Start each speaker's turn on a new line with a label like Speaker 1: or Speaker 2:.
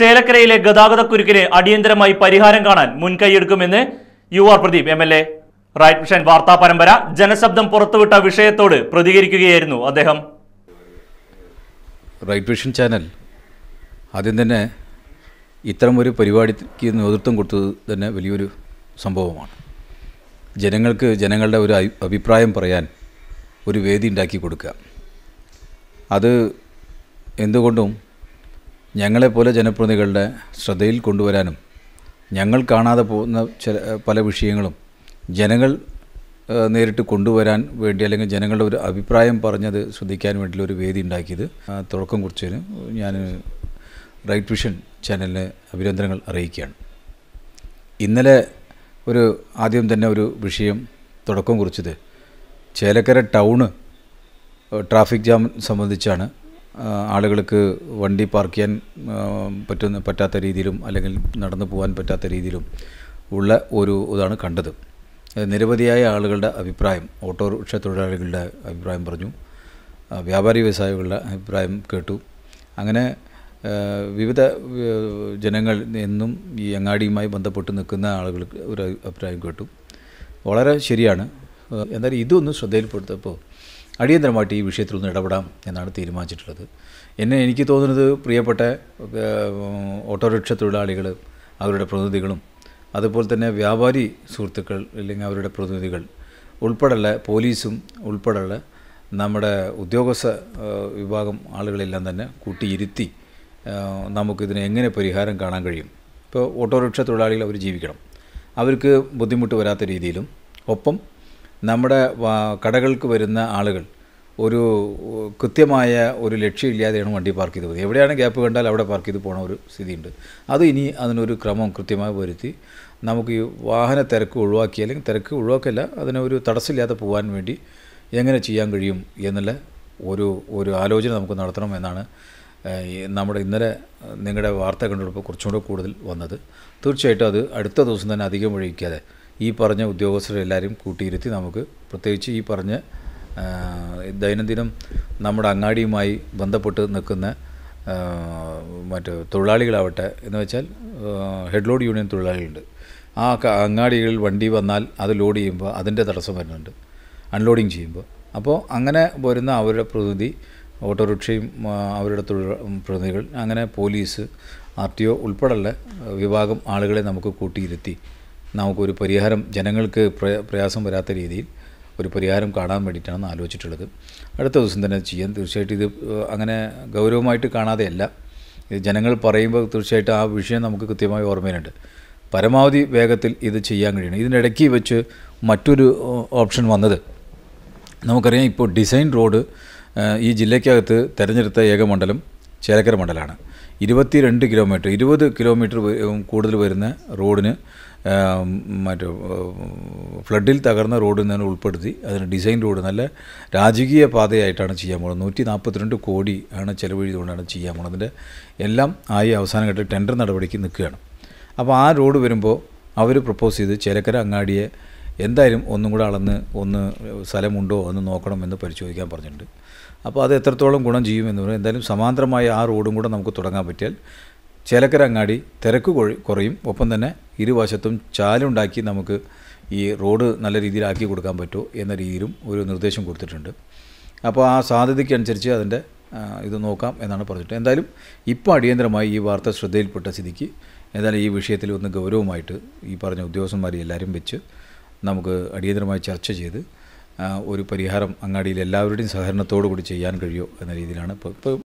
Speaker 1: ചേലക്കരയിലെ ഗതാഗതക്കുരുക്കിന് അടിയന്തരമായി പരിഹാരം കാണാൻ മുൻകൈയെടുക്കുമെന്ന് U R Pradeep M L A right mission വാർത്താ പരമ്പര ജനശബ്ദം പുറത്തുവിട്ട വിഷയത്തോട് പ്രതികരിക്കുകയായിരുന്നു അദ്ദേഹം റൈറ്റ് മിഷൻ ചാനൽ ആദ്യം തന്നെ ഇത്തരം ഒരു പരിപാടിക്ക് നേതൃത്വം കൊടുത്തത് തന്നെ വലിയൊരു സംഭവമാണ് ജനങ്ങൾക്ക് ജനങ്ങളുടെ ഒരു അഭിപ്രായം പറയാൻ ഒരു വേദി ഉണ്ടാക്കി കൊടുക്കുക അത് എന്തുകൊണ്ടും ഞങ്ങളെപ്പോലെ ജനപ്രതിനിധികളുടെ ശ്രദ്ധയിൽ കൊണ്ടുവരാനും ഞങ്ങൾ കാണാതെ പോകുന്ന ചില പല വിഷയങ്ങളും ജനങ്ങൾ നേരിട്ട് കൊണ്ടുവരാൻ വേണ്ടി അല്ലെങ്കിൽ ജനങ്ങളുടെ ഒരു അഭിപ്രായം പറഞ്ഞത് ശ്രദ്ധിക്കാൻ വേണ്ടിയുള്ള ഒരു വേദി ഉണ്ടാക്കിയത് തുടക്കം കുറിച്ചതിന് ഞാൻ റൈറ്റ് വിഷൻ ചാനലിന് അഭിനന്ദനങ്ങൾ അറിയിക്കുകയാണ് ഇന്നലെ ഒരു ആദ്യം തന്നെ ഒരു വിഷയം തുടക്കം കുറിച്ചത് ചേലക്കര ടൗണ് ട്രാഫിക് ജാം സംബന്ധിച്ചാണ് ആളുകൾക്ക് വണ്ടി പാർക്ക് ചെയ്യാൻ പറ്റുന്ന പറ്റാത്ത രീതിയിലും അല്ലെങ്കിൽ നടന്നു പോകാൻ പറ്റാത്ത രീതിയിലും ഉള്ള ഒരു ഇതാണ് കണ്ടത് നിരവധിയായ ആളുകളുടെ അഭിപ്രായം ഓട്ടോറിക്ഷ തൊഴിലാളികളുടെ അഭിപ്രായം പറഞ്ഞു വ്യാപാരി വ്യവസായികളുടെ അഭിപ്രായം കേട്ടു അങ്ങനെ വിവിധ ജനങ്ങൾ എന്നും ഈ അങ്ങാടിയുമായി ബന്ധപ്പെട്ട് നിൽക്കുന്ന ആളുകൾക്ക് ഒരു അഭിപ്രായം കേട്ടു വളരെ ശരിയാണ് എന്നാൽ ഇതൊന്നും ശ്രദ്ധയിൽപ്പെടുത്തപ്പോൾ അടിയന്തരമായിട്ട് ഈ വിഷയത്തിൽ ഒന്ന് ഇടപെടാം എന്നാണ് തീരുമാനിച്ചിട്ടുള്ളത് എന്നെ എനിക്ക് തോന്നുന്നത് പ്രിയപ്പെട്ട ഓട്ടോറിക്ഷ തൊഴിലാളികൾ അവരുടെ പ്രതിനിധികളും അതുപോലെ തന്നെ വ്യാപാരി സുഹൃത്തുക്കൾ അല്ലെങ്കിൽ അവരുടെ പ്രതിനിധികൾ ഉൾപ്പെടെയുള്ള പോലീസും ഉൾപ്പെടെയുള്ള നമ്മുടെ ഉദ്യോഗസ്ഥ വിഭാഗം ആളുകളെല്ലാം തന്നെ കൂട്ടിയിരുത്തി നമുക്കിതിന് എങ്ങനെ പരിഹാരം കാണാൻ കഴിയും ഇപ്പോൾ ഓട്ടോറിക്ഷ തൊഴിലാളികൾ അവർ ജീവിക്കണം അവർക്ക് ബുദ്ധിമുട്ട് വരാത്ത രീതിയിലും ഒപ്പം നമ്മുടെ കടകൾക്ക് വരുന്ന ആളുകൾ ഒരു കൃത്യമായ ഒരു ലക്ഷ്യമില്ലാതെയാണ് വണ്ടി പാർക്ക് ചെയ്ത് പോകുന്നത് എവിടെയാണ് ഗ്യാപ്പ് കണ്ടാൽ അവിടെ പാർക്ക് ചെയ്ത് പോണ ഒരു സ്ഥിതിയുണ്ട് അത് ഇനി അതിനൊരു ക്രമം കൃത്യമായി വരുത്തി നമുക്ക് ഈ വാഹന തിരക്ക് ഒഴിവാക്കി അല്ലെങ്കിൽ തിരക്ക് ഒഴിവാക്കല്ല അതിനൊരു തടസ്സമില്ലാതെ പോകാൻ വേണ്ടി എങ്ങനെ ചെയ്യാൻ കഴിയും എന്നുള്ള ഒരു ഒരു ആലോചന നമുക്ക് നടത്തണം എന്നാണ് നമ്മുടെ ഇന്നലെ നിങ്ങളുടെ വാർത്ത കണ്ടുപിടിപ്പോൾ കുറച്ചുകൂടെ കൂടുതൽ വന്നത് തീർച്ചയായിട്ടും അത് അടുത്ത ദിവസം തന്നെ അധികം വഴിക്കാതെ ഈ പറഞ്ഞ ഉദ്യോഗസ്ഥരെല്ലാവരും കൂട്ടിയിരുത്തി നമുക്ക് പ്രത്യേകിച്ച് ഈ പറഞ്ഞ ദൈനംദിനം നമ്മുടെ അങ്ങാടിയുമായി ബന്ധപ്പെട്ട് നിൽക്കുന്ന മറ്റ് തൊഴിലാളികളാവട്ടെ എന്ന് വെച്ചാൽ ഹെഡ് ലോഡ് യൂണിയൻ തൊഴിലാളികളുണ്ട് ആ അങ്ങാടികളിൽ വണ്ടി വന്നാൽ അത് ലോഡ് ചെയ്യുമ്പോൾ അതിൻ്റെ തടസ്സം വരുന്നുണ്ട് അൺലോഡിങ് ചെയ്യുമ്പോൾ അപ്പോൾ അങ്ങനെ വരുന്ന അവരുടെ പ്രതിനിധി ഓട്ടോറിക്ഷയും അവരുടെ തൊഴിൽ പ്രതിനിധികൾ അങ്ങനെ പോലീസ് ആർ ടി ഒ ഉൾപ്പെടെയുള്ള വിഭാഗം ആളുകളെ നമുക്ക് കൂട്ടിയിരുത്തി നമുക്കൊരു പരിഹാരം ജനങ്ങൾക്ക് പ്രയാസം വരാത്ത രീതിയിൽ ഒരു പരിഹാരം കാണാൻ വേണ്ടിയിട്ടാണ് ആലോചിച്ചിട്ടുള്ളത് അടുത്ത ദിവസം തന്നെ ചെയ്യാൻ തീർച്ചയായിട്ടും ഇത് അങ്ങനെ ഗൗരവമായിട്ട് കാണാതെയല്ല ജനങ്ങൾ പറയുമ്പോൾ തീർച്ചയായിട്ടും ആ വിഷയം നമുക്ക് കൃത്യമായി ഓർമ്മയിലുണ്ട് പരമാവധി വേഗത്തിൽ ഇത് ചെയ്യാൻ കഴിയണം ഇതിനിടയ്ക്ക് വെച്ച് മറ്റൊരു ഓപ്ഷൻ വന്നത് നമുക്കറിയാം ഇപ്പോൾ ഡിസൈൻ റോഡ് ഈ ജില്ലയ്ക്കകത്ത് തിരഞ്ഞെടുത്ത ഏക മണ്ഡലം ചേലക്കര മണ്ഡലമാണ് ഇരുപത്തിരണ്ട് കിലോമീറ്റർ ഇരുപത് കിലോമീറ്റർ കൂടുതൽ വരുന്ന റോഡിന് മറ്റേ ഫ്ലഡിൽ തകർന്ന റോഡിൽ നിന്ന് ഉൾപ്പെടുത്തി അതിന് ഡിസൈൻ റോഡ് നല്ല രാജകീയ പാതയായിട്ടാണ് ചെയ്യാൻ പോകുന്നത് നൂറ്റി നാൽപ്പത്തിരണ്ട് കോടി ആണ് ചെലവഴിതുകൊണ്ടാണ് ചെയ്യാൻ പോകുന്നത് അതിൻ്റെ എല്ലാം ആയി അവസാനം ഘട്ട ടെൻഡർ നടപടിക്ക് നിൽക്കുകയാണ് അപ്പോൾ ആ റോഡ് വരുമ്പോൾ അവർ പ്രപ്പോസ് ചെയ്ത് ചേലക്കര അങ്ങാടിയെ എന്തായാലും ഒന്നും കൂടെ അളന്ന് ഒന്ന് സ്ഥലമുണ്ടോ എന്ന് നോക്കണമെന്ന് പരിശോധിക്കാൻ പറഞ്ഞിട്ടുണ്ട് അപ്പോൾ അത് എത്രത്തോളം ഗുണം ചെയ്യുമെന്ന് പറയും എന്തായാലും സമാന്തരമായ ആ റോഡും കൂടെ നമുക്ക് തുടങ്ങാൻ പറ്റിയാൽ ചേലക്കര അങ്ങാടി തിരക്ക് കുറയും ഒപ്പം തന്നെ ഇരുവശത്തും ചാലുണ്ടാക്കി നമുക്ക് ഈ റോഡ് നല്ല രീതിയിലാക്കി കൊടുക്കാൻ പറ്റുമോ എന്ന രീതിയിലും ഒരു നിർദ്ദേശം കൊടുത്തിട്ടുണ്ട് അപ്പോൾ ആ സാധ്യതയ്ക്കനുസരിച്ച് അതിൻ്റെ ഇത് നോക്കാം എന്നാണ് പറഞ്ഞിട്ട് എന്തായാലും ഇപ്പോൾ അടിയന്തരമായി ഈ വാർത്ത ശ്രദ്ധയിൽപ്പെട്ട സ്ഥിതിക്ക് എന്തായാലും ഈ വിഷയത്തിൽ ഒന്ന് ഗൗരവമായിട്ട് ഈ പറഞ്ഞ ഉദ്യോഗസ്ഥന്മാരെ എല്ലാവരും വെച്ച് നമുക്ക് അടിയന്തരമായി ചർച്ച ചെയ്ത് ഒരു പരിഹാരം അങ്ങാടിയിൽ എല്ലാവരുടെയും സഹകരണത്തോടു കൂടി ചെയ്യാൻ കഴിയുമോ എന്ന രീതിയിലാണ് ഇപ്പോൾ ഇപ്പോൾ